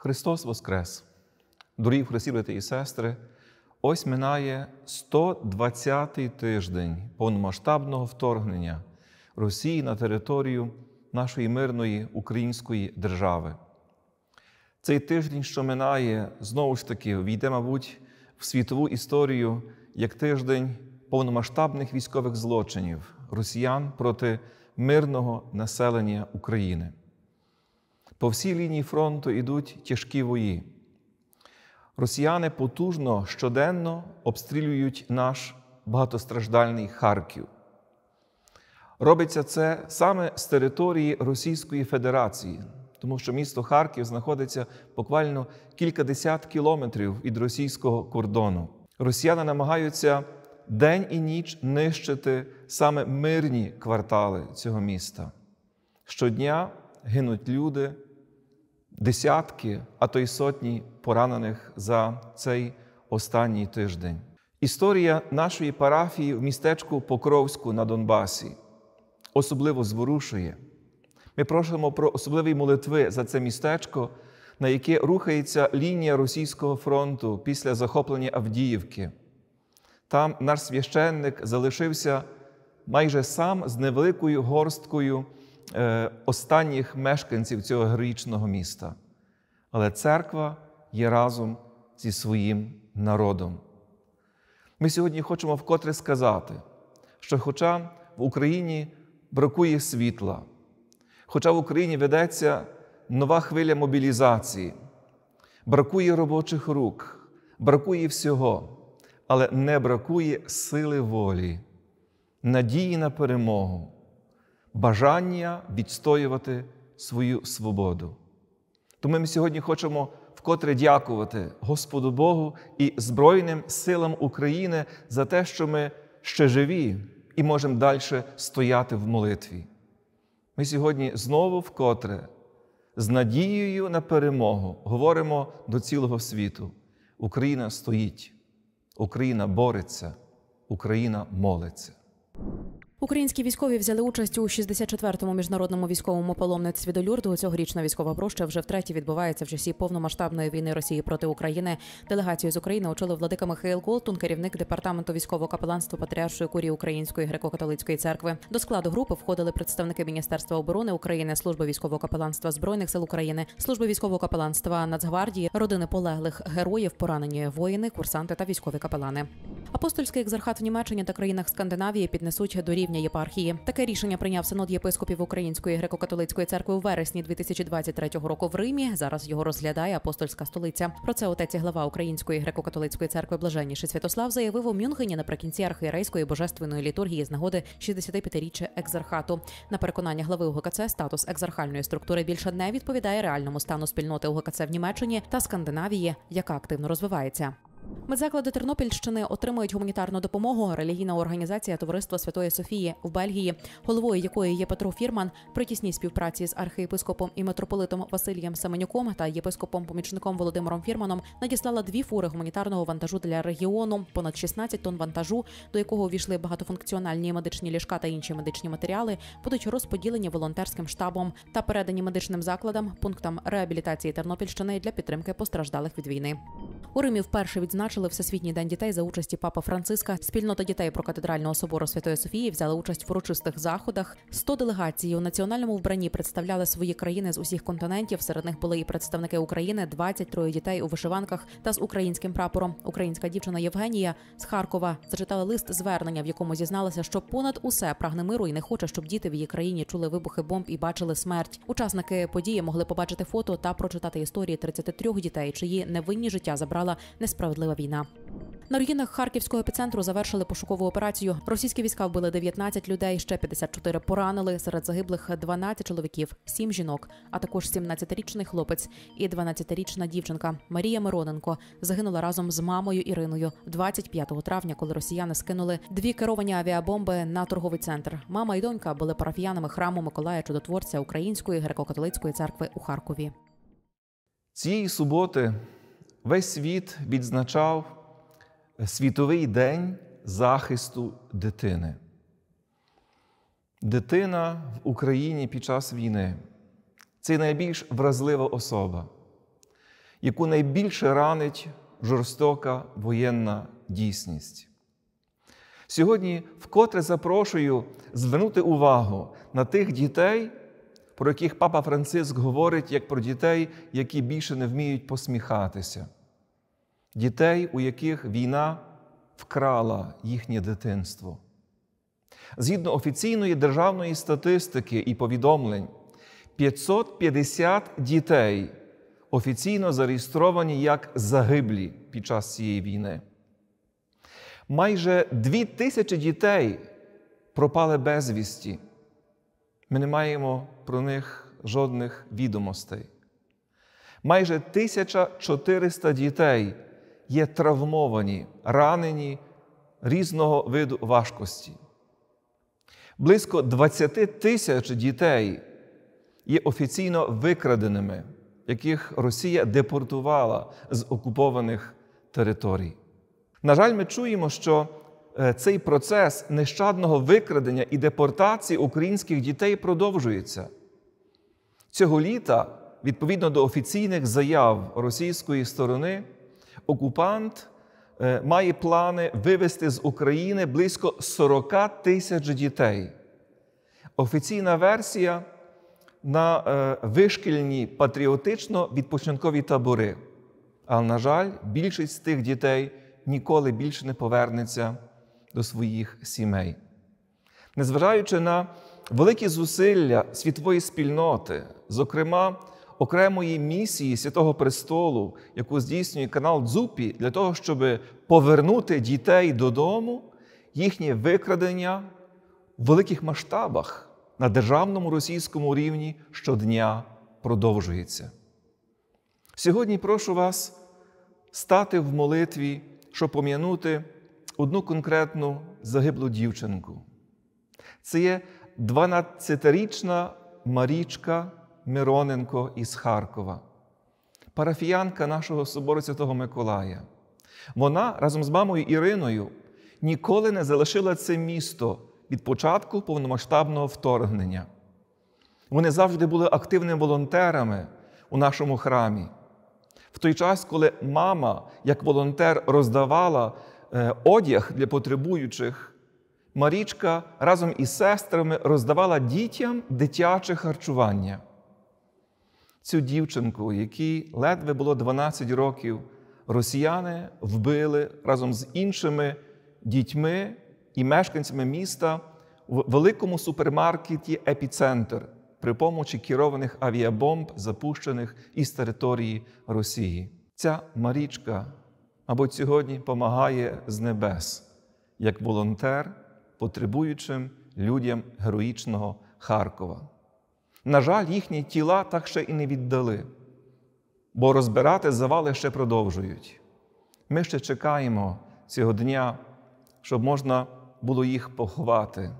Христос Воскрес! Дорогі Христі, брати і сестри, ось минає 120-й тиждень повномасштабного вторгнення Росії на територію нашої мирної української держави. Цей тиждень, що минає, знову ж таки, війде, мабуть, в світову історію як тиждень повномасштабних військових злочинів росіян проти мирного населення України. По всій лінії фронту йдуть тяжкі вої. Росіяни потужно щоденно обстрілюють наш багатостраждальний Харків. Робиться це саме з території Російської Федерації, тому що місто Харків знаходиться буквально кількадесят кілометрів від російського кордону. Росіяни намагаються день і ніч нищити саме мирні квартали цього міста. Щодня гинуть люди десятки, а то й сотні поранених за цей останній тиждень. Історія нашої парафії в містечку Покровську на Донбасі особливо зворушує. Ми просимо про особливі молитви за це містечко, на яке рухається лінія Російського фронту після захоплення Авдіївки. Там наш священник залишився майже сам з невеликою горсткою Е, останніх мешканців цього героїчного міста. Але церква є разом зі своїм народом. Ми сьогодні хочемо вкотре сказати, що, хоча в Україні бракує світла, хоча в Україні ведеться нова хвиля мобілізації, бракує робочих рук, бракує всього, але не бракує сили волі, надії на перемогу бажання відстоювати свою свободу. Тому ми сьогодні хочемо вкотре дякувати Господу Богу і Збройним силам України за те, що ми ще живі і можемо далі стояти в молитві. Ми сьогодні знову вкотре з надією на перемогу говоримо до цілого світу. Україна стоїть, Україна бореться, Україна молиться. Українські військові взяли участь у 64-му міжнародному військовому паломництві до Люрду. Цьогорічна військова проща вже втретє відбувається в часі повномасштабної війни Росії проти України. Делегацію з України очолив владика Михайло Колтун, керівник департаменту військового капеланства Патріаршої курії Української греко-католицької церкви. До складу групи входили представники Міністерства оборони України, служби військового капеланства збройних сил України, служби військового капеланства Нацгвардії, родини полеглих героїв, поранені воїни, курсанти та військові капелани. Апостольський екзархат в Німеччині та країнах Скандинавії піднесуть до рівня єпархії. Таке рішення прийняв синод єпископів Української греко-католицької церкви у вересні 2023 року в Римі. Зараз його розглядає апостольська столиця. Про це отець і глава Української греко-католицької церкви Блаженніший Святослав заявив у Мюнхені наприкінці архієрейської божественної літургії з нагоди 65-річчя екзархату. На переконання глави УГКЦ статус екзархальної структури більше не відповідає реальному стану спільноти УГКЦ в Німеччині та Скандинавії, яка активно розвивається. Медзаклади Тернопільщини отримують гуманітарну допомогу. Релігійна організація Товариства Святої Софії в Бельгії, головою якої є Петро Фірман, при тісній співпраці з архієпископом і митрополитом Василієм Семенюком та єпископом-помічником Володимиром Фірманом надіслала дві фури гуманітарного вантажу для регіону, понад 16 тонн вантажу, до якого увійшли багатофункціональні медичні ліжка та інші медичні матеріали, будуть розподілені волонтерським штабом та передані медичним закладам, пунктам реабілітації Тернопільщини для підтримки постраждалих від війни. У Римі вперше відзначили всесвітній день дітей за участі папа Франциска. Спільнота дітей про катедрального собору Святої Софії взяла участь в урочистих заходах. Сто делегацій у національному вбранні представляли свої країни з усіх континентів. Серед них були і представники України, 23 дітей у вишиванках та з українським прапором. Українська дівчина Євгенія з Харкова зачитала лист звернення, в якому зізналася, що понад усе прагне миру і не хоче, щоб діти в її країні чули вибухи бомб і бачили смерть. Учасники події могли побачити фото та прочитати історії 33 дітей, чиї невинні життя забрали програла несправедлива війна. На руїнах харківського епіцентру завершили пошукову операцію. Російські війська вбили 19 людей, ще 54 поранили. Серед загиблих 12 чоловіків, 7 жінок, а також 17-річний хлопець і 12-річна дівчинка Марія Мироненко загинула разом з мамою Іриною 25 травня, коли росіяни скинули дві керовані авіабомби на торговий центр. Мама і донька були парафіянами храму Миколая Чудотворця Української греко-католицької церкви у Харкові. Цієї суботи. Весь світ відзначав Світовий день захисту дитини. Дитина в Україні під час війни це найбільш вразлива особа, яку найбільше ранить жорстока воєнна дійсність. Сьогодні вкотре запрошую звернути увагу на тих дітей, про яких папа Франциск говорить як про дітей, які більше не вміють посміхатися дітей, у яких війна вкрала їхнє дитинство. Згідно офіційної державної статистики і повідомлень, 550 дітей офіційно зареєстровані як загиблі під час цієї війни. Майже 2 тисячі дітей пропали безвісті. Ми не маємо про них жодних відомостей. Майже 1400 дітей є травмовані, ранені різного виду важкості. Близько 20 тисяч дітей є офіційно викраденими, яких Росія депортувала з окупованих територій. На жаль, ми чуємо, що е, цей процес нещадного викрадення і депортації українських дітей продовжується. Цього літа, відповідно до офіційних заяв російської сторони, окупант е, має плани вивезти з України близько 40 тисяч дітей. Офіційна версія на е, вишкільні патріотично-відпочинкові табори. Але, на жаль, більшість з тих дітей ніколи більше не повернеться до своїх сімей. Незважаючи на великі зусилля світової спільноти, зокрема окремої місії святого престолу, яку здійснює канал Дзупі, для того, щоб повернути дітей додому, їхнє викрадення в великих масштабах на державному російському рівні щодня продовжується. Сьогодні прошу вас стати в молитві, щоб пом'янути одну конкретну загиблу дівчинку. Це є 12-річна Марічка Мироненко із Харкова, парафіянка нашого собору Святого Миколая. Вона разом з мамою Іриною ніколи не залишила це місто від початку повномасштабного вторгнення. Вони завжди були активними волонтерами у нашому храмі. В той час, коли мама, як волонтер, роздавала е, одяг для потребуючих, Марічка разом із сестрами роздавала дітям дитяче харчування цю дівчинку, якій ледве було 12 років, росіяни вбили разом з іншими дітьми і мешканцями міста в великому супермаркеті Епіцентр при помочі керованих авіабомб, запущених із території Росії. Ця Марічка, мабуть, сьогодні допомагає з небес як волонтер, потребуючим людям героїчного Харкова. На жаль, їхні тіла так ще і не віддали, бо розбирати завали ще продовжують. Ми ще чекаємо цього дня, щоб можна було їх поховати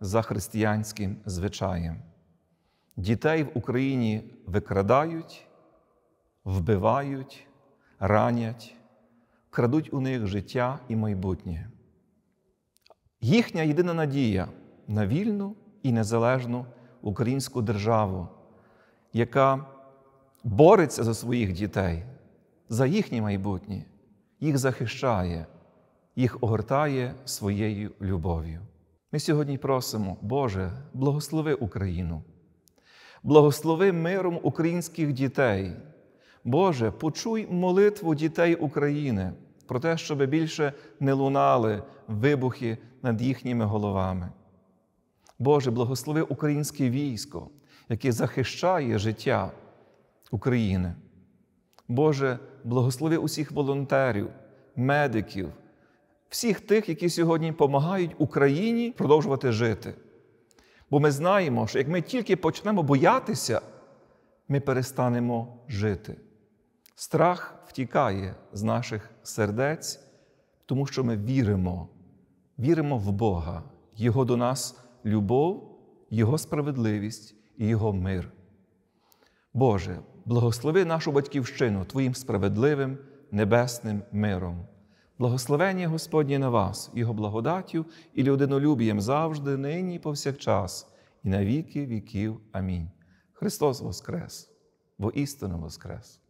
за християнським звичаєм. Дітей в Україні викрадають, вбивають, ранять, крадуть у них життя і майбутнє. Їхня єдина надія на вільну і незалежну українську державу, яка бореться за своїх дітей, за їхнє майбутнє, їх захищає, їх огортає своєю любов'ю. Ми сьогодні просимо, Боже, благослови Україну, благослови миром українських дітей. Боже, почуй молитву дітей України про те, щоб більше не лунали вибухи над їхніми головами. Боже, благослови українське військо, яке захищає життя України. Боже, благослови усіх волонтерів, медиків, всіх тих, які сьогодні допомагають Україні продовжувати жити. Бо ми знаємо, що як ми тільки почнемо боятися, ми перестанемо жити. Страх втікає з наших сердець, тому що ми віримо, віримо в Бога, Його до нас любов, Його справедливість і Його мир. Боже, благослови нашу Батьківщину Твоїм справедливим небесним миром. Благословення Господнє на вас, Його благодаттю і людинолюбієм завжди, нині і повсякчас, і на віки віків. Амінь. Христос Воскрес, бо істина Воскрес!